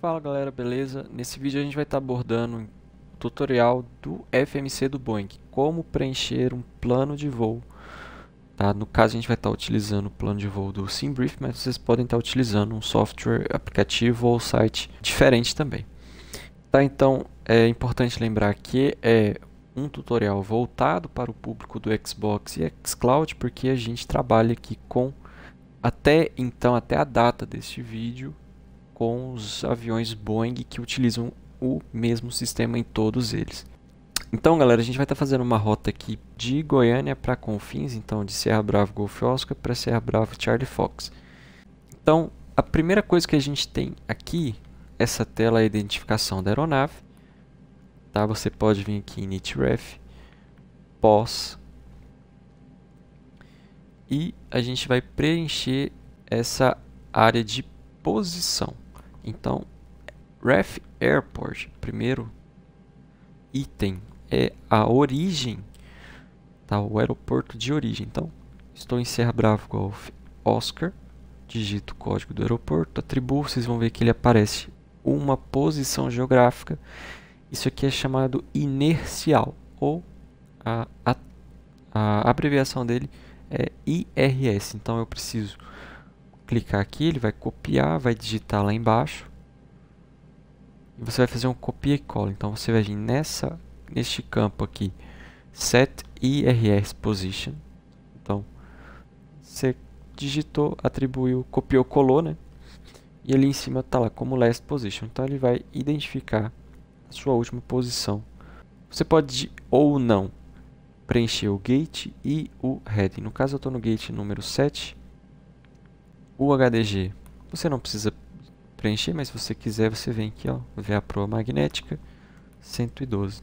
Fala galera, beleza? Nesse vídeo a gente vai estar tá abordando o tutorial do FMC do Boeing, como preencher um plano de voo. Tá? No caso a gente vai estar tá utilizando o plano de voo do SimBrief, mas vocês podem estar tá utilizando um software, aplicativo ou site diferente também. Tá, então é importante lembrar que é um tutorial voltado para o público do Xbox e Xcloud, porque a gente trabalha aqui com, até então, até a data deste vídeo, com os aviões Boeing que utilizam o mesmo sistema em todos eles. Então, galera, a gente vai estar tá fazendo uma rota aqui de Goiânia para Confins, então de Serra Bravo Golf Oscar para Serra Bravo Charlie Fox. Então, a primeira coisa que a gente tem aqui, essa tela é a identificação da aeronave. Tá? Você pode vir aqui em NITREF, POS, e a gente vai preencher essa área de posição. Então, ref airport, primeiro item, é a origem, tá? o aeroporto de origem. Então, estou em Serra Bravo Golf Oscar, digito o código do aeroporto, atribuo, vocês vão ver que ele aparece uma posição geográfica. Isso aqui é chamado inercial, ou a, a, a abreviação dele é IRS. Então, eu preciso clicar aqui, ele vai copiar, vai digitar lá embaixo. E você vai fazer um copia e cola. Então você vai vir nessa, neste campo aqui, set IRS position. Então você digitou, atribuiu, copiou, colou, né? E ali em cima está lá como last position. Então ele vai identificar a sua última posição. Você pode ou não preencher o gate e o heading. No caso eu estou no gate número 7 o HDG, você não precisa preencher, mas se você quiser, você vem aqui, ó, ver a proa magnética, 112.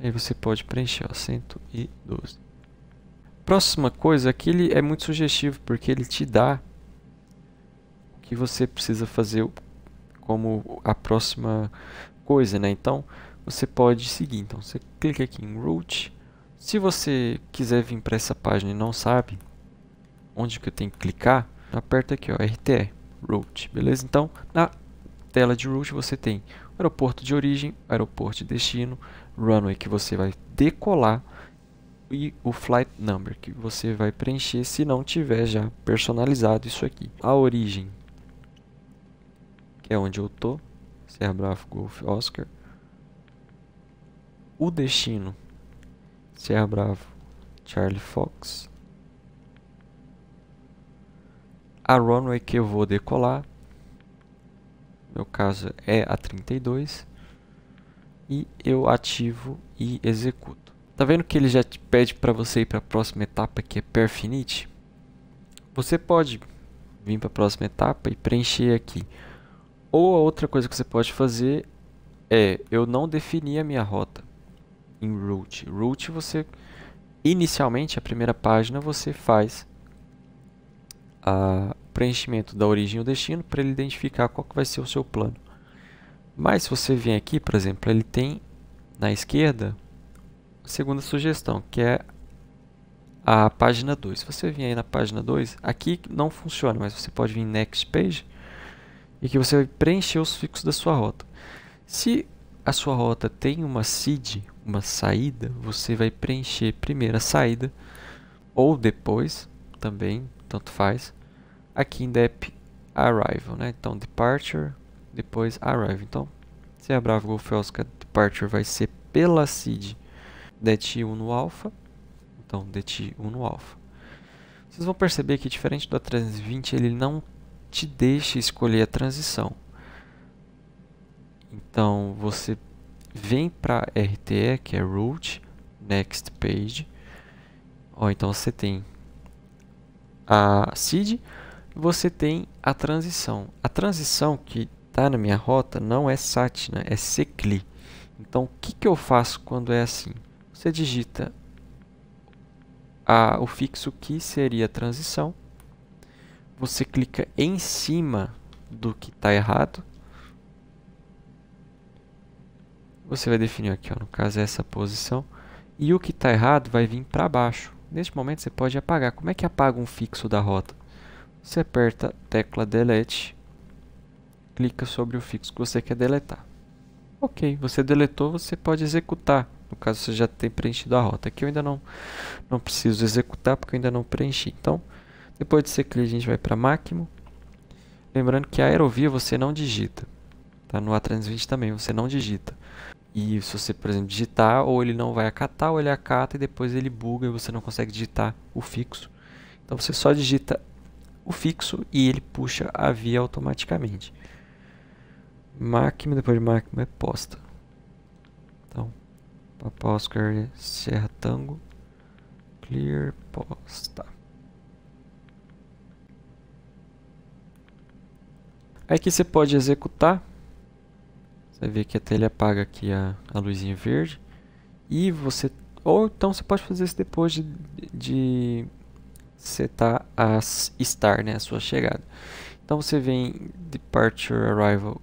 Aí você pode preencher, ó, 112. Próxima coisa, aqui ele é muito sugestivo, porque ele te dá o que você precisa fazer como a próxima coisa, né? Então, você pode seguir. Então, você clica aqui em Route. Se você quiser vir para essa página e não sabe onde que eu tenho que clicar, aperta tá aqui, ó, RTE, route, beleza? Então, na tela de route você tem aeroporto de origem, aeroporto de destino, runway que você vai decolar e o flight number que você vai preencher se não tiver já personalizado isso aqui. A origem, que é onde eu tô, Serra Bravo, Golf, Oscar. O destino, Serra Bravo, Charlie Fox. a runway que eu vou decolar, no meu caso é a 32, e eu ativo e executo. Tá vendo que ele já te pede para você ir para a próxima etapa que é Perfinite? Você pode vir para a próxima etapa e preencher aqui. Ou a outra coisa que você pode fazer é, eu não defini a minha rota em route. Route você, inicialmente, a primeira página você faz a, preenchimento da origem e o destino para ele identificar qual que vai ser o seu plano. Mas se você vem aqui, por exemplo, ele tem na esquerda a segunda sugestão, que é a página 2. Se você vir aí na página 2, aqui não funciona, mas você pode vir em Next Page e que você vai preencher os fixos da sua rota. Se a sua rota tem uma seed, uma saída, você vai preencher primeiro a saída ou depois também, tanto faz aqui em dep arrival, né? Então departure, depois arrival. Então, se é a Bravo Golf departure vai ser pela seed det1 no alpha. Então, det1 no alpha. Vocês vão perceber que diferente do A320, ele não te deixa escolher a transição. Então, você vem para RTE, que é route, next page. Ó, então você tem a seed, você tem a transição. A transição que está na minha rota não é Satna, é Secli. Então, o que, que eu faço quando é assim? Você digita a, o fixo que seria a transição. Você clica em cima do que está errado. Você vai definir aqui, ó, no caso é essa posição. E o que está errado vai vir para baixo. Neste momento você pode apagar. Como é que apaga um fixo da rota? Você aperta a tecla Delete, clica sobre o fixo que você quer deletar. Ok, você deletou, você pode executar. No caso, você já tem preenchido a rota. Aqui eu ainda não, não preciso executar porque eu ainda não preenchi. Então, depois de ser CCLI, a gente vai para Máximo, Lembrando que a aerovia você não digita. Tá? No A320 também você não digita. E se você, por exemplo, digitar, ou ele não vai acatar, ou ele acata e depois ele buga e você não consegue digitar o fixo. Então você só digita o fixo e ele puxa a via automaticamente. Máquina, depois de máquina é posta. Então, Papa Oscar Serra Tango, clear posta. Aí que você pode executar. Você vê que até ele apaga aqui a, a luzinha verde. E você. Ou então você pode fazer isso depois de, de setar tá as estar, né, a sua chegada. Então você vem departure arrival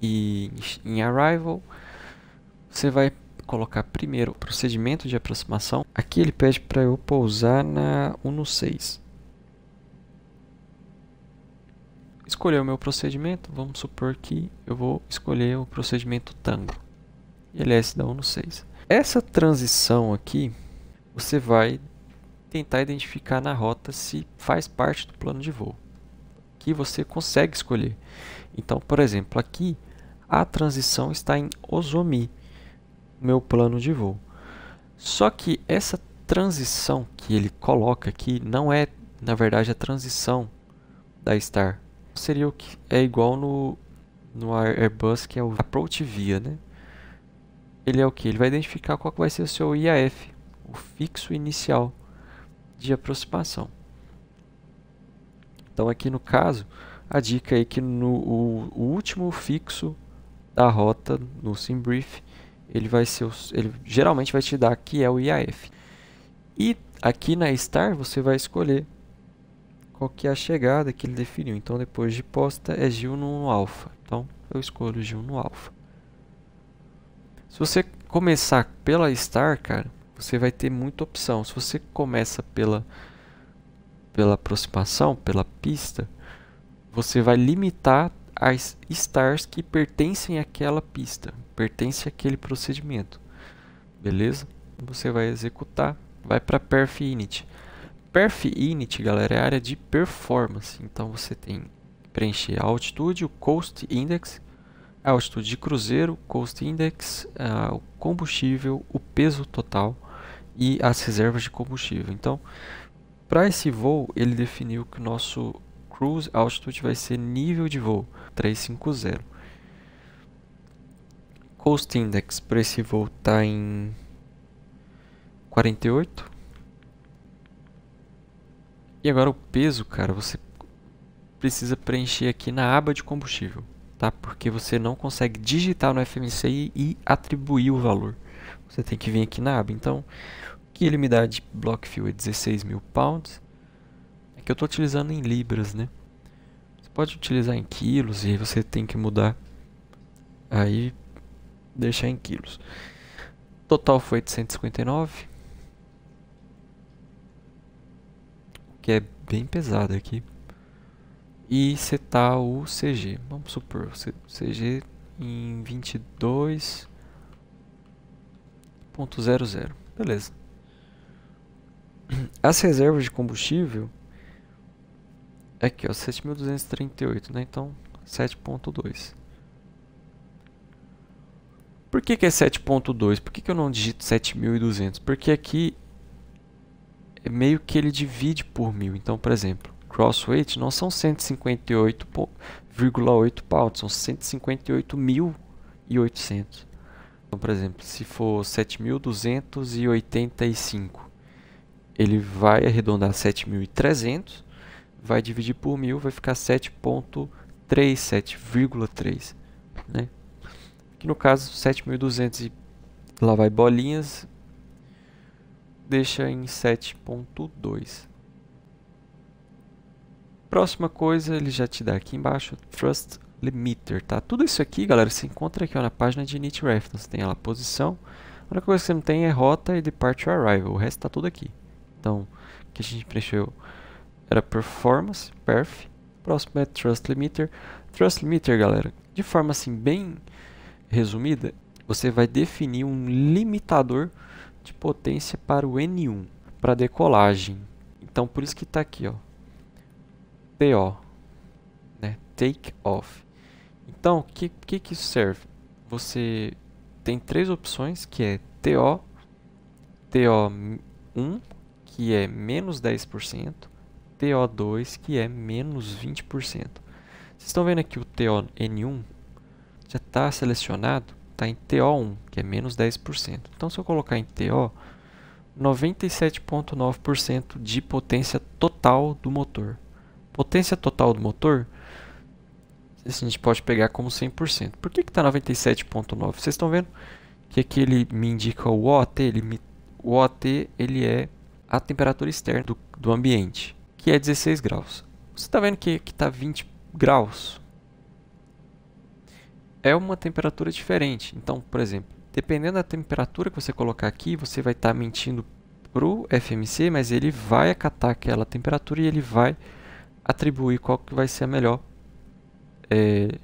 e em arrival você vai colocar primeiro procedimento de aproximação. Aqui ele pede para eu pousar na 1.6. Escolher o meu procedimento, vamos supor que eu vou escolher o procedimento tango. Ele é esse da 1.6. Essa transição aqui, você vai tentar identificar na rota se faz parte do plano de voo. Que você consegue escolher. Então, por exemplo, aqui a transição está em Ozomi, meu plano de voo. Só que essa transição que ele coloca aqui não é, na verdade, a transição da Star. Seria o que é igual no, no Airbus, que é o Approach Via, né? Ele é o que? Ele vai identificar qual vai ser o seu IAF, o fixo inicial de aproximação. Então aqui no caso, a dica é que no o, o último fixo da rota no SimBrief, ele vai ser ele geralmente vai te dar que é o IAF. E aqui na star você vai escolher qual que é a chegada que ele definiu. Então depois de posta é Gil no alfa. Então eu escolho Gil no alfa. Se você começar pela star, cara, você vai ter muita opção. Se você começa pela, pela aproximação, pela pista, você vai limitar as stars que pertencem àquela pista, pertencem àquele procedimento. Beleza? Você vai executar, vai para perf init. Perf init, galera, é a área de performance. Então você tem que preencher a altitude, o cost index, a altitude de cruzeiro, cost index, uh, o combustível, o peso total, e as reservas de combustível. Então, para esse voo, ele definiu que o nosso cruise altitude vai ser nível de voo 350. Coast Index para esse voo está em 48. E agora o peso, cara, você precisa preencher aqui na aba de combustível, tá? Porque você não consegue digitar no FMC e atribuir o valor você tem que vir aqui na aba. Então, o que ele me dá de block fuel é 16 mil pounds. É que eu estou utilizando em libras, né? Você pode utilizar em quilos e você tem que mudar. Aí, deixar em quilos. Total foi 859. O que é bem pesado aqui. E setar o CG. Vamos supor, CG em 22... 0.00, Beleza. As reservas de combustível aqui, ó, 7.238, né? Então, 7.2. Por que, que é 7.2? Por que, que eu não digito 7.200? Porque aqui é meio que ele divide por mil. Então, por exemplo, cross weight não são 158,8 pounds, são 158.800. Então, por exemplo, se for 7.285, ele vai arredondar 7.300, vai dividir por 1.000, vai ficar 7.37,3, né? Que no caso, 7.200 e lá vai bolinhas, deixa em 7.2. Próxima coisa, ele já te dá aqui embaixo, Trust limiter, tá? Tudo isso aqui, galera, se encontra aqui ó, na página de init reference. Então, tem ela posição. A única coisa que você não tem é rota e departure arrival. O resto está tudo aqui. Então, o que a gente preencheu era performance, perf. Próximo é trust limiter. Trust limiter, galera, de forma assim bem resumida, você vai definir um limitador de potência para o N1, para decolagem. Então, por isso que está aqui, ó. TO, né? Take off. Então, o que, que, que isso serve? Você tem três opções, que é TO, TO1, que é menos 10%, TO2, que é menos 20%. Vocês estão vendo aqui o TON1? Já está selecionado, está em TO1, que é menos 10%. Então, se eu colocar em TO, 97,9% de potência total do motor. Potência total do motor esse a gente pode pegar como 100%. Por que que tá 97.9? Vocês estão vendo que aqui ele me indica o OT, ele me, o OT ele é a temperatura externa do, do ambiente, que é 16 graus. Você está vendo que aqui está 20 graus? É uma temperatura diferente. Então, por exemplo, dependendo da temperatura que você colocar aqui, você vai estar tá mentindo para o FMC, mas ele vai acatar aquela temperatura e ele vai atribuir qual que vai ser a melhor é,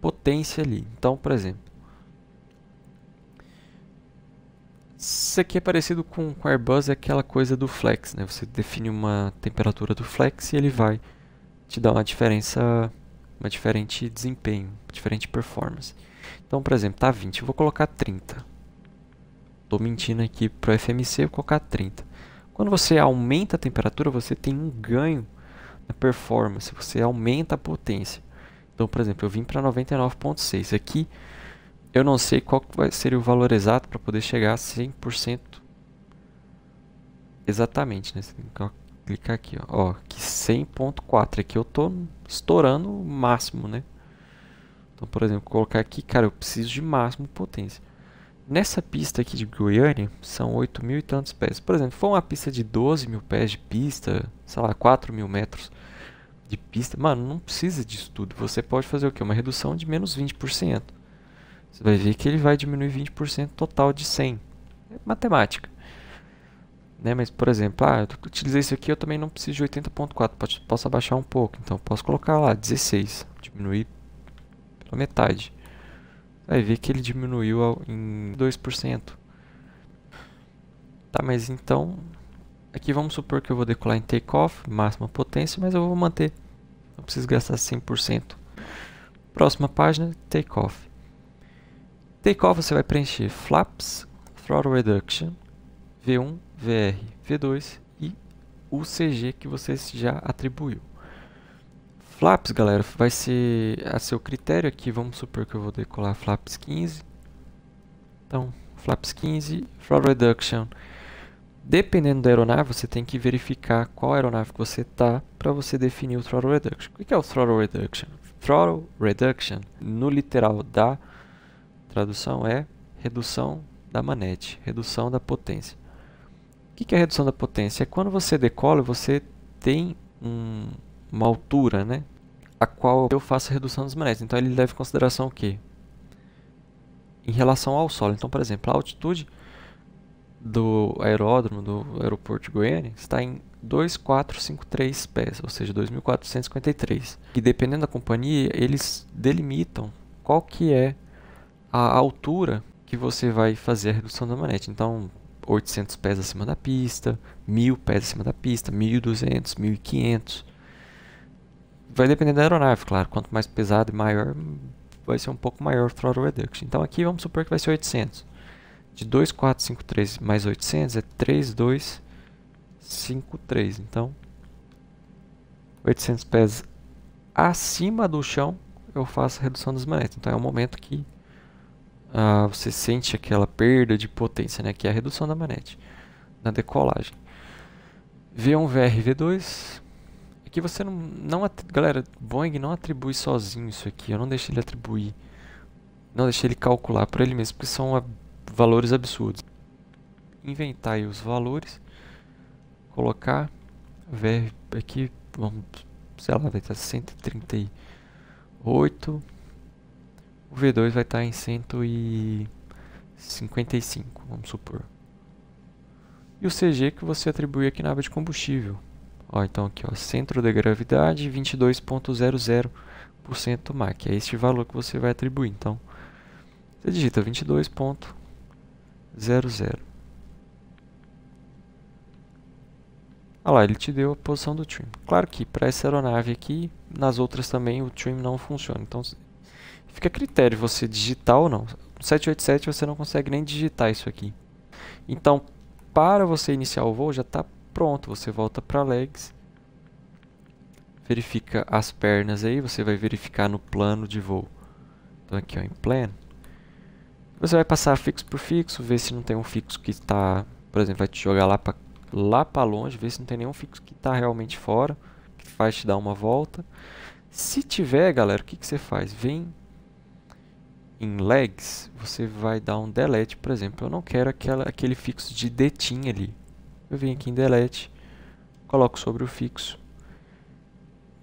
potência ali. Então, por exemplo, isso aqui é parecido com o Airbus, é aquela coisa do flex, né? Você define uma temperatura do flex e ele vai te dar uma diferença, uma diferente desempenho, diferente performance. Então, por exemplo, tá 20, eu vou colocar 30. Tô mentindo aqui pro FMC, eu vou colocar 30. Quando você aumenta a temperatura, você tem um ganho a performance, você aumenta a potência. Então, por exemplo, eu vim para 99.6. Aqui eu não sei qual vai ser o valor exato para poder chegar a 100% exatamente, né? Você tem que clicar aqui, ó, ó que 100.4 aqui eu tô estourando o máximo, né? Então, por exemplo, colocar aqui, cara, eu preciso de máximo potência. Nessa pista aqui de Goiânia, são 8 mil e tantos pés. Por exemplo, for uma pista de 12 mil pés de pista, sei lá, 4 mil metros de pista, mano, não precisa disso tudo. Você pode fazer o quê? Uma redução de menos 20%. Você vai ver que ele vai diminuir 20% total de 100. É matemática. Né? Mas, por exemplo, ah, eu utilizei isso aqui, eu também não preciso de 80.4, posso abaixar um pouco. Então, posso colocar lá 16, diminuir pela metade vai ver que ele diminuiu em 2%. Tá, mas então, aqui vamos supor que eu vou decolar em takeoff, máxima potência, mas eu vou manter. Não preciso gastar 100%. Próxima página, takeoff. Takeoff você vai preencher flaps, throttle reduction, V1, VR, V2 e o CG que você já atribuiu flaps, galera, vai ser a seu critério aqui. Vamos supor que eu vou decolar flaps 15. Então, flaps 15, throttle reduction. Dependendo da aeronave, você tem que verificar qual aeronave que você está para você definir o throttle reduction. O que é o throttle reduction? Throttle reduction, no literal da tradução, é redução da manete, redução da potência. O que é redução da potência? É quando você decola, você tem um, uma altura, né? a qual eu faço a redução dos manetes. Então ele leva em consideração o quê? Em relação ao solo. Então, por exemplo, a altitude do aeródromo do aeroporto de Goiânia está em 2453 pés, ou seja, 2453. E dependendo da companhia, eles delimitam qual que é a altura que você vai fazer a redução da manete. Então, 800 pés acima da pista, 1000 pés acima da pista, 1200, 1500 vai depender da aeronave, claro. Quanto mais pesado e maior, vai ser um pouco maior o throttle reduction. Então aqui vamos supor que vai ser 800. De 2453 mais 800 é 3253. Então 800 pés acima do chão eu faço a redução das manetes. Então é um momento que ah, você sente aquela perda de potência, né? que é a redução da manete na decolagem. V1 VR V2 que você não... não Galera, Boeing não atribui sozinho isso aqui. Eu não deixei ele atribuir. Não deixei ele calcular por ele mesmo, porque são valores absurdos. Inventar aí os valores. Colocar ver aqui, vamos, sei lá, vai estar 138. O V2 vai estar em 155, vamos supor. E o CG que você atribui aqui na aba de combustível. Ó, então aqui, ó, centro de gravidade 22.00% Mach. É este valor que você vai atribuir. Então, você digita 22.00. Olha ah lá, ele te deu a posição do trim. Claro que para essa aeronave aqui, nas outras também o trim não funciona. Então fica a critério você digitar ou não. 787 você não consegue nem digitar isso aqui. Então para você iniciar o voo já está Pronto, você volta para legs. Verifica as pernas aí, você vai verificar no plano de voo. Então aqui ó, em plan. Você vai passar fixo por fixo, ver se não tem um fixo que está, por exemplo, vai te jogar lá para lá para longe, ver se não tem nenhum fixo que está realmente fora, que faz te dar uma volta. Se tiver, galera, o que, que você faz? Vem em legs, você vai dar um delete, por exemplo. Eu não quero aquela, aquele fixo de detinha ali. Eu venho aqui em delete, coloco sobre o fixo,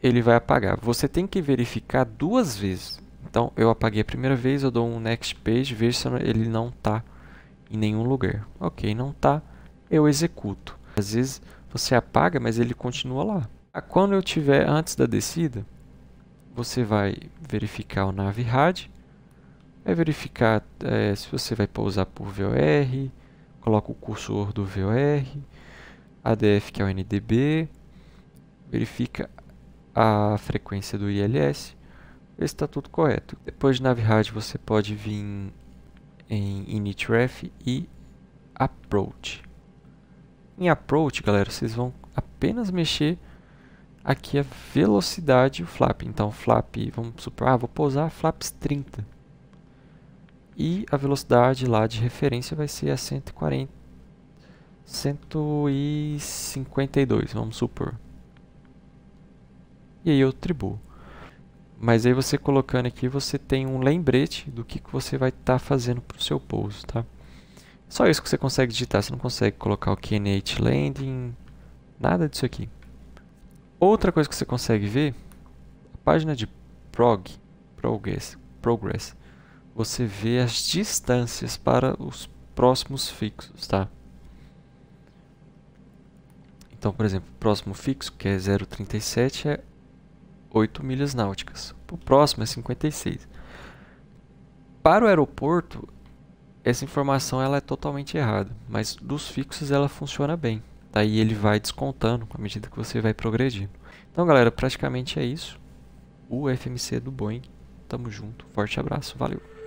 ele vai apagar. Você tem que verificar duas vezes. Então eu apaguei a primeira vez, eu dou um next page, ver se ele não está em nenhum lugar. Ok, não está, eu executo. Às vezes você apaga, mas ele continua lá. Ah, quando eu tiver antes da descida, você vai verificar o NavRad, é verificar é, se você vai pousar por VOR, coloca o cursor do VOR, ADF, que é o NDB, verifica a frequência do ILS, ver se está tudo correto. Depois de NavHard, você pode vir em InitRef e Approach. Em Approach, galera, vocês vão apenas mexer aqui a velocidade do o flap. Então, flap, vamos supor, ah, vou pousar flaps 30. E a velocidade lá de referência vai ser a 140 152, vamos supor. E aí eu tribuo. Mas aí você colocando aqui, você tem um lembrete do que, que você vai estar tá fazendo para o seu pouso, tá? Só isso que você consegue digitar, você não consegue colocar o Kenneth Landing, nada disso aqui. Outra coisa que você consegue ver, a página de prog, progress, progress, você vê as distâncias para os próximos fixos, tá? Então, por exemplo, o próximo fixo, que é 0,37, é 8 milhas náuticas. O próximo é 56. Para o aeroporto, essa informação ela é totalmente errada, mas dos fixos ela funciona bem. Daí ele vai descontando à medida que você vai progredindo. Então, galera, praticamente é isso. O FMC do Boeing. Tamo junto. Forte abraço. Valeu.